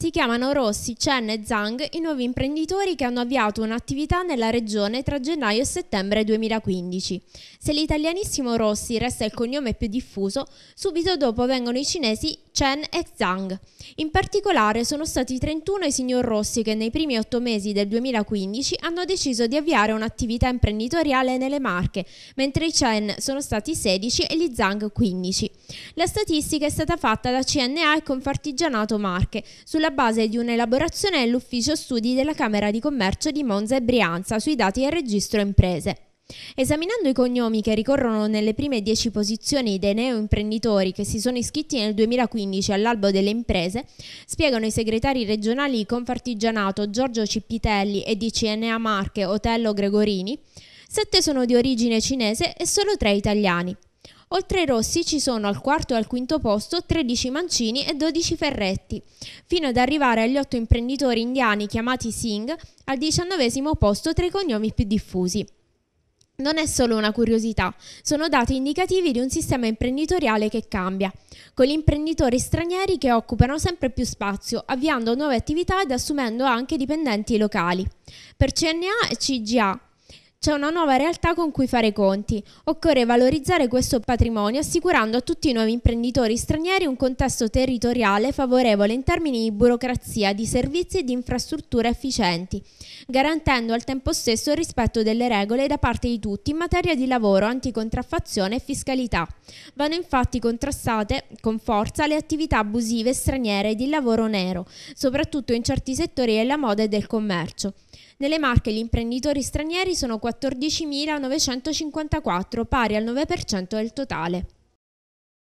si chiamano Rossi, Chen e Zhang, i nuovi imprenditori che hanno avviato un'attività nella regione tra gennaio e settembre 2015. Se l'italianissimo Rossi resta il cognome più diffuso, subito dopo vengono i cinesi Chen e Zhang. In particolare sono stati 31 i signor Rossi che nei primi 8 mesi del 2015 hanno deciso di avviare un'attività imprenditoriale nelle Marche, mentre i Chen sono stati 16 e gli Zhang 15. La statistica è stata fatta da CNA e Confartigianato Marche sulla la base di un'elaborazione dell'Ufficio Studi della Camera di Commercio di Monza e Brianza sui dati del registro imprese. Esaminando i cognomi che ricorrono nelle prime dieci posizioni dei neoimprenditori che si sono iscritti nel 2015 all'albo delle imprese, spiegano i segretari regionali Confartigianato Giorgio Cippitelli e di CNA Marche Otello Gregorini, sette sono di origine cinese e solo tre italiani. Oltre ai rossi ci sono al quarto e al quinto posto 13 mancini e 12 ferretti, fino ad arrivare agli otto imprenditori indiani chiamati Singh al diciannovesimo posto tra i cognomi più diffusi. Non è solo una curiosità, sono dati indicativi di un sistema imprenditoriale che cambia, con gli imprenditori stranieri che occupano sempre più spazio, avviando nuove attività ed assumendo anche dipendenti locali. Per CNA e CGA c'è una nuova realtà con cui fare conti. Occorre valorizzare questo patrimonio assicurando a tutti i nuovi imprenditori stranieri un contesto territoriale favorevole in termini di burocrazia, di servizi e di infrastrutture efficienti, garantendo al tempo stesso il rispetto delle regole da parte di tutti in materia di lavoro, anticontraffazione e fiscalità. Vanno infatti contrastate con forza le attività abusive straniere di lavoro nero, soprattutto in certi settori della moda e del commercio. Nelle Marche gli imprenditori stranieri sono 14.954, pari al 9% del totale.